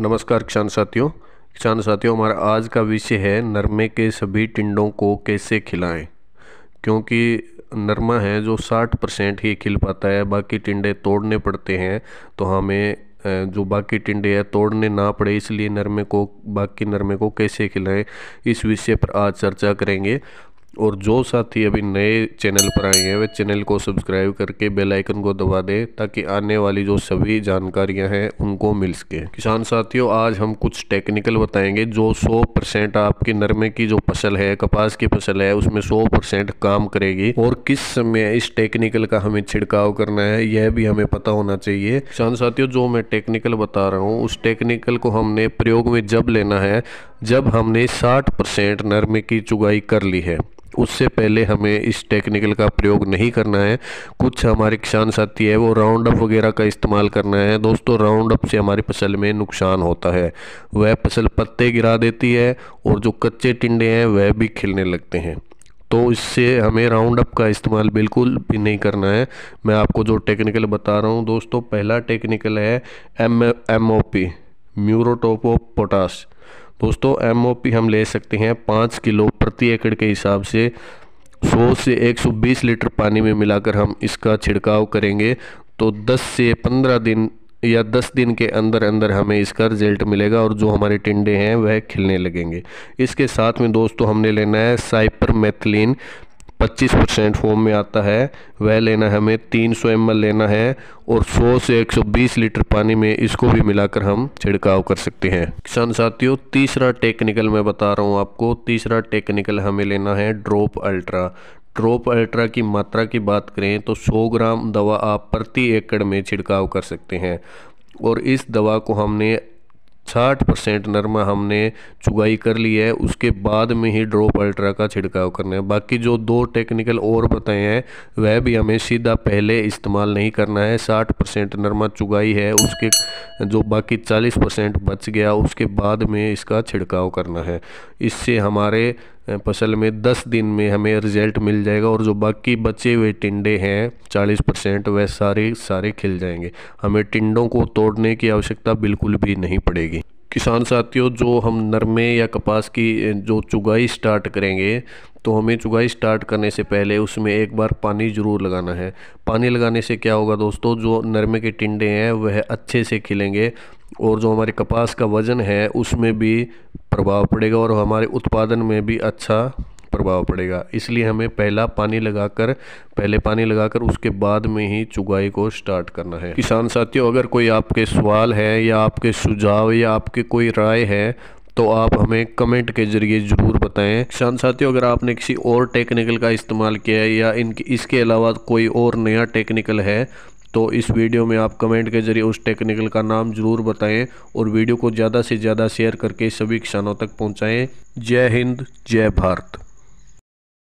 नमस्कार किसान साथियों किसान साथियों हमारा आज का विषय है नरमे के सभी टिंडों को कैसे खिलाएं क्योंकि नरमा है जो 60 परसेंट ही खिल पाता है बाकी टिंडे तोड़ने पड़ते हैं तो हमें जो बाकी टिंडे हैं तोड़ने ना पड़े इसलिए नरमे को बाकी नरमे को कैसे खिलाएं इस विषय पर आज चर्चा करेंगे और जो साथी अभी नए चैनल पर आए हैं वे चैनल को सब्सक्राइब करके बेल आइकन को दबा दें ताकि आने वाली जो सभी जानकारियां हैं उनको मिल सके किसान साथियों आज हम कुछ टेक्निकल बताएंगे जो 100 परसेंट आपकी नरमे की जो फसल है कपास की फसल है उसमें 100 परसेंट काम करेगी और किस समय इस टेक्निकल का हमें छिड़काव करना है यह भी हमें पता होना चाहिए किसान साथियों जो मैं टेक्निकल बता रहा हूँ उस टेक्निकल को हमने प्रयोग में जब लेना है जब हमने साठ परसेंट नरमे की चुगाई कर ली है उससे पहले हमें इस टेक्निकल का प्रयोग नहीं करना है कुछ हमारे किसान साथी है वो राउंड अप वगैरह का इस्तेमाल करना है दोस्तों राउंड अप से हमारी फसल में नुकसान होता है वह फसल पत्ते गिरा देती है और जो कच्चे टिंडे हैं वह भी खिलने लगते हैं तो इससे हमें राउंड अप का इस्तेमाल बिल्कुल भी नहीं करना है मैं आपको जो टेक्निकल बता रहा हूँ दोस्तों पहला टेक्निकल है M M O P muriate of potash दोस्तों एमओपी हम ले सकते हैं पाँच किलो प्रति एकड़ के हिसाब से 100 से 120 लीटर पानी में मिलाकर हम इसका छिड़काव करेंगे तो 10 से 15 दिन या 10 दिन के अंदर अंदर हमें इसका रिजल्ट मिलेगा और जो हमारे टिंडे हैं वह खिलने लगेंगे इसके साथ में दोस्तों हमने लेना है साइपर मेथलिन 25 परसेंट फॉर्म में आता है वह लेना है हमें 300 सौ लेना है और 100 से 120 लीटर पानी में इसको भी मिलाकर हम छिड़काव कर सकते हैं किसान साथियों तीसरा टेक्निकल मैं बता रहा हूँ आपको तीसरा टेक्निकल हमें लेना है ड्रॉप अल्ट्रा ड्रॉप अल्ट्रा की मात्रा की बात करें तो 100 ग्राम दवा आप प्रति एकड़ में छिड़काव कर सकते हैं और इस दवा को हमने साठ परसेंट नरमा हमने चुगाई कर ली है उसके बाद में ही ड्रॉप अल्ट्रा का छिड़काव करना है बाकी जो दो टेक्निकल और बताए हैं वह भी हमें सीधा पहले इस्तेमाल नहीं करना है साठ परसेंट नरमा चुगाई है उसके जो बाकी चालीस परसेंट बच गया उसके बाद में इसका छिड़काव करना है इससे हमारे फसल में 10 दिन में हमें रिजल्ट मिल जाएगा और जो बाकी बचे हुए टिंडे हैं 40 परसेंट वह सारे सारे खिल जाएंगे हमें टिंडों को तोड़ने की आवश्यकता बिल्कुल भी नहीं पड़ेगी किसान साथियों जो हम नरमे या कपास की जो चुगाई स्टार्ट करेंगे तो हमें चुगाई स्टार्ट करने से पहले उसमें एक बार पानी ज़रूर लगाना है पानी लगाने से क्या होगा दोस्तों जो नरमे के टिंडे हैं वह अच्छे से खिलेंगे और जो हमारे कपास का वज़न है उसमें भी प्रभाव पड़ेगा और हमारे उत्पादन में भी अच्छा प्रभाव पड़ेगा इसलिए हमें पहला पानी लगाकर पहले पानी लगाकर उसके बाद में ही चुगाई को स्टार्ट करना है किसान साथियों अगर कोई आपके सवाल है या आपके सुझाव या आपके कोई राय है तो आप हमें कमेंट के ज़रिए ज़रूर बताएं किसान साथियों अगर आपने किसी और टेक्निकल का इस्तेमाल किया है या इनकी इसके अलावा कोई और नया टेक्निकल है तो इस वीडियो में आप कमेंट के ज़रिए उस टेक्निकल का नाम ज़रूर बताएं और वीडियो को ज़्यादा से ज़्यादा शेयर करके सभी किसानों तक पहुँचाएँ जय हिंद जय भारत